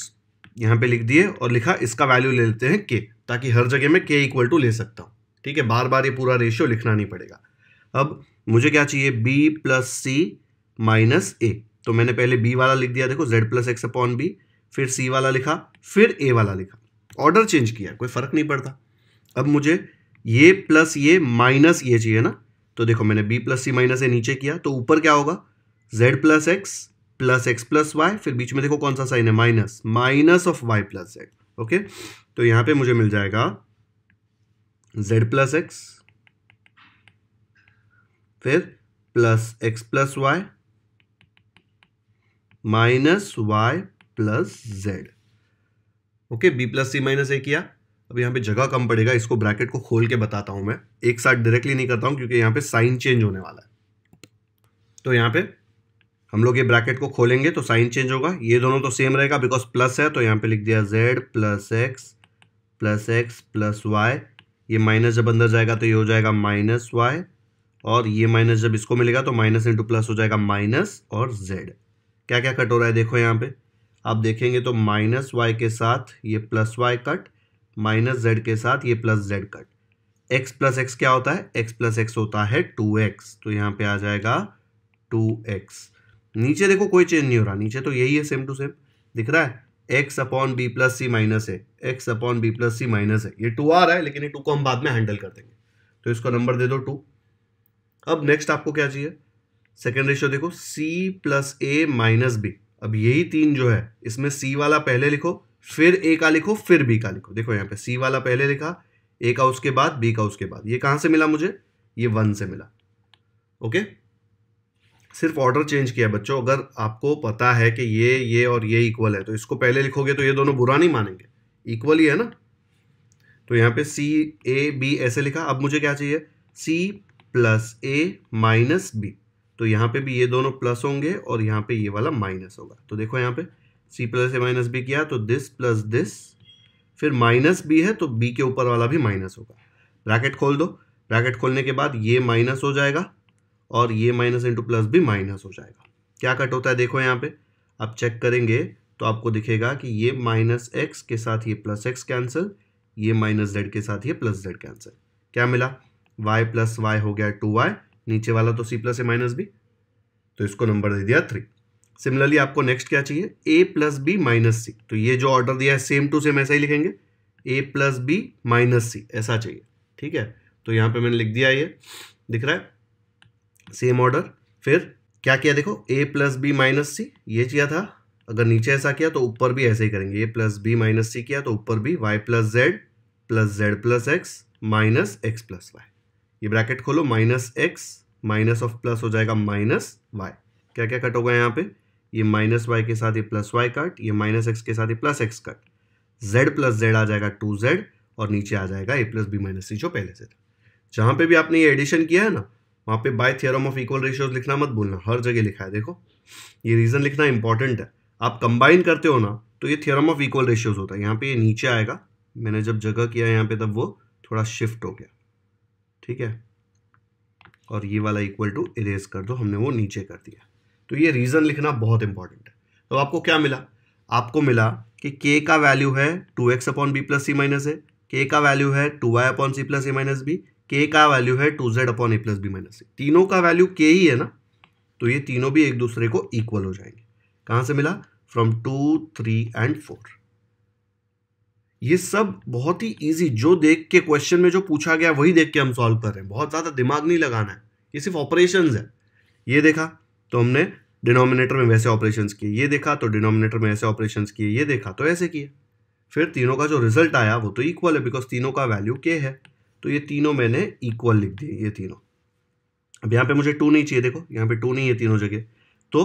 यहाँ पे लिख दिए और लिखा इसका वैल्यू ले लेते हैं के ताकि हर जगह में के इक्वल टू ले सकता हूँ ठीक है बार बार ये पूरा रेशियो लिखना नहीं पड़ेगा अब मुझे क्या चाहिए b plus c minus a तो मैंने पहले बी वाला लिख दिया देखो z plus x upon b फिर सी वाला लिखा फिर ए वाला लिखा ऑर्डर चेंज किया कोई फ़र्क नहीं पड़ता अब मुझे ये प्लस ये माइनस ये चाहिए ना तो देखो मैंने b plus c minus a नीचे किया तो ऊपर क्या होगा z plus x plus x plus y फिर बीच में देखो कौन सा साइन है minus minus of y plus z okay तो यहां पे मुझे मिल जाएगा जेड प्लस एक्स फिर plus x plus y minus y plus z okay b plus c minus a किया अब यहां पे जगह कम पड़ेगा इसको ब्रैकेट को खोल के बताता हूं मैं एक साथ डायरेक्टली नहीं करता हूं क्योंकि यहां पे साइन चेंज होने वाला है तो यहां पे हम लोग ये ब्रैकेट को खोलेंगे तो साइन चेंज होगा ये दोनों तो सेम रहेगा बिकॉज प्लस है तो यहाँ पे लिख दिया z plus x plus x plus y ये माइनस जब अंदर जाएगा तो ये हो जाएगा माइनस वाई और ये माइनस जब इसको मिलेगा तो माइनस इंटू प्लस हो जाएगा माइनस और जेड क्या क्या कट हो रहा है देखो यहाँ पे आप देखेंगे तो माइनस वाई के साथ ये plus y cut minus z के साथ ये plus z cut x plus x क्या होता है एक्स प्लस एक्स होता है टू एक्स तो यहाँ पे आ जाएगा टू एक्स नीचे देखो कोई चेंज नहीं हो रहा नीचे तो यही है सेम टू सेम दिख रहा है x upon b plus c minus है x upon b plus c minus है ये टू आ रहा है लेकिन ये टू को हम बाद में हैंडल कर देंगे तो इसको नंबर दे दो टू अब नेक्स्ट आपको क्या चाहिए सेकेंड रेशियो देखो c plus a minus b अब यही तीन जो है इसमें सी वाला पहले लिखो फिर ए का लिखो फिर बी का लिखो देखो यहाँ पे सी वाला पहले लिखा ए का उसके बाद बी का उसके बाद ये कहाँ से मिला मुझे ये वन से मिला ओके okay? सिर्फ ऑर्डर चेंज किया बच्चों अगर आपको पता है कि ये ये और ये इक्वल है तो इसको पहले लिखोगे तो ये दोनों बुरा नहीं मानेंगे इक्वल ही है ना तो यहाँ पे सी ए बी ऐसे लिखा अब मुझे क्या चाहिए c plus a minus b तो यहाँ पे भी ये दोनों प्लस होंगे और यहाँ पे ये वाला माइनस होगा तो देखो यहाँ पे c plus a minus b किया तो दिस प्लस दिस फिर माइनस बी है तो बी के ऊपर वाला भी माइनस होगा ब्रैकेट खोल दो ब्रैकेट खोलने के बाद ये माइनस हो जाएगा और ये माइनस इंटू प्लस भी माइनस हो जाएगा क्या कट होता है देखो यहाँ पे आप चेक करेंगे तो आपको दिखेगा कि ये माइनस एक्स के साथ ये प्लस एक्स कैंसिल ये माइनस जेड के साथ ये प्लस जेड कैंसिल क्या मिला वाई प्लस वाई हो गया टू वाई नीचे वाला तो c plus a minus b तो इसको नंबर दे दिया थ्री सिमिलरली आपको नेक्स्ट क्या चाहिए a plus b minus c तो ये जो ऑर्डर दिया है सेम टू सेम ऐसा ही लिखेंगे a plus b minus c ऐसा चाहिए ठीक है तो यहाँ पे मैंने लिख दिया ये दिख रहा है सेम ऑर्डर फिर क्या किया देखो a plus b minus c ये किया था अगर नीचे ऐसा किया तो ऊपर भी ऐसे ही करेंगे a plus b minus c किया तो ऊपर भी y plus z plus z plus x minus x plus y ये ब्रैकेट खोलो minus x minus of plus हो जाएगा माइनस वाई क्या क्या कट होगा यहाँ पे ये माइनस वाई के साथ ये प्लस वाई कट ये माइनस एक्स के साथ ये plus x cut z plus z आ जाएगा टू जेड और नीचे आ जाएगा a plus b minus c जो पहले से था जहाँ पे भी आपने ये एडिशन किया है ना वहाँ पे by theorem of equal ratios लिखना मत भूलना हर जगह लिखा है देखो ये रीज़न लिखना इंपॉर्टेंट है आप कंबाइन करते हो ना तो ये थियरम ऑफ इक्वल रेशियोज होता है यहाँ पे ये नीचे आएगा मैंने जब जगह किया यहाँ पे तब वो थोड़ा शिफ्ट हो गया ठीक है और ये वाला इक्वल टू इरेज कर दो हमने वो नीचे कर दिया तो ये रीज़न लिखना बहुत इंपॉर्टेंट है तो आपको क्या मिला आपको मिला कि के का वैल्यू है two x upon b plus c minus a k का वैल्यू है two y upon c plus a minus b k का वैल्यू है two z upon a plus b minus c तीनों का वैल्यू के ही है ना तो ये तीनों भी एक दूसरे को इक्वल हो जाएंगे कहाँ से मिला from two three and four ये सब बहुत ही इजी जो देख के क्वेश्चन में जो पूछा गया वही देख के हम सॉल्व कर रहे हैं बहुत ज़्यादा दिमाग नहीं लगाना है ये सिर्फ ऑपरेशन है ये देखा तो हमने डिनोमिनेटर में वैसे ऑपरेशन किए ये देखा तो डिनोमिनेटर में ऐसे ऑपरेशन किए ये देखा तो ऐसे किए फिर तीनों का जो रिजल्ट आया वो तो इक्वल है बिकॉज तीनों का वैल्यू के है तो ये तीनों मैंने इक्वल लिख दिए ये तीनों अब यहाँ पे मुझे टू नहीं चाहिए देखो यहाँ पे टू नहीं है तीनों जगह तो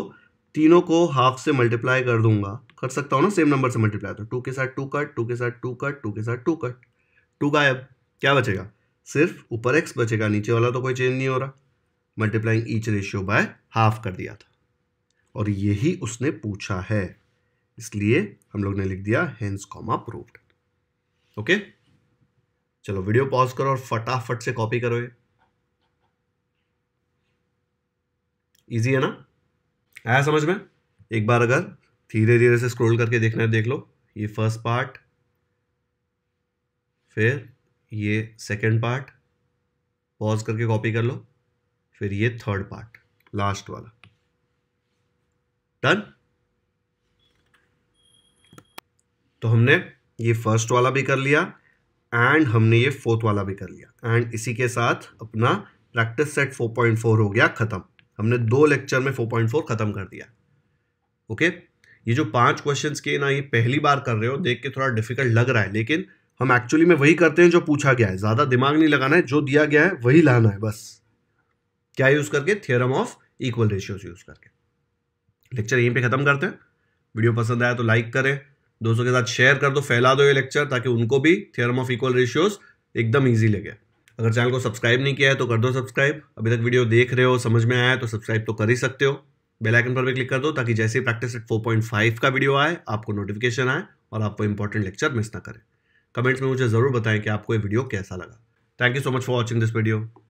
तीनों को हाफ से मल्टीप्लाई कर दूंगा कर सकता हूँ ना सेम नंबर से मल्टीप्लाई तो टू के साथ टू कट टू के साथ टू कट टू के साथ टू कट टू अब क्या बचेगा सिर्फ ऊपर एक्स बचेगा नीचे वाला तो कोई चेंज नहीं हो रहा multiplying each ratio by half कर दिया था और यही उसने पूछा है इसलिए हम लोग ने लिख दिया हैंस कॉमा प्रूव्ड ओके चलो वीडियो पॉज करो और फटाफट से कॉपी करो ये ईजी है ना आया समझ में एक बार अगर धीरे धीरे से स्क्रॉल करके देखना है देख लो ये फर्स्ट पार्ट फिर ये सेकंड पार्ट पॉज करके कॉपी कर लो फिर ये थर्ड पार्ट लास्ट वाला डन तो हमने ये फर्स्ट वाला भी कर लिया एंड हमने ये फोर्थ वाला भी कर लिया एंड इसी के साथ अपना प्रैक्टिस सेट 4.4 हो गया ख़त्म हमने दो लेक्चर में 4.4 ख़त्म कर दिया ओके ये जो पांच क्वेश्चंस के ना ये पहली बार कर रहे हो देख के थोड़ा डिफिकल्ट लग रहा है लेकिन हम एक्चुअली में वही करते हैं जो पूछा गया है ज़्यादा दिमाग नहीं लगाना है जो दिया गया है वही लाना है बस क्या यूज़ करके theorem of equal ratios use करके लेक्चर यहीं पर ख़त्म करते हैं वीडियो पसंद आया तो लाइक करें दोस्तों के साथ शेयर कर दो फैला दो ये लेक्चर ताकि उनको भी थियरम ऑफ इक्वल रेशियोज एकदम ईजी लगे अगर चैनल को सब्सक्राइब नहीं किया है तो कर दो सब्सक्राइब अभी तक वीडियो देख रहे हो समझ में आया तो सब्सक्राइब तो कर ही सकते हो बेल आइकन पर भी क्लिक कर दो ताकि जैसे ही प्रैक्टिस एट 4.5 का वीडियो आए आपको नोटिफिकेशन आए और आपको इंपॉर्टेंट लेक्चर मिस ना करें कमेंट्स में मुझे ज़रूर बताएं कि आपको ये वीडियो कैसा लगा thank you so much for watching this video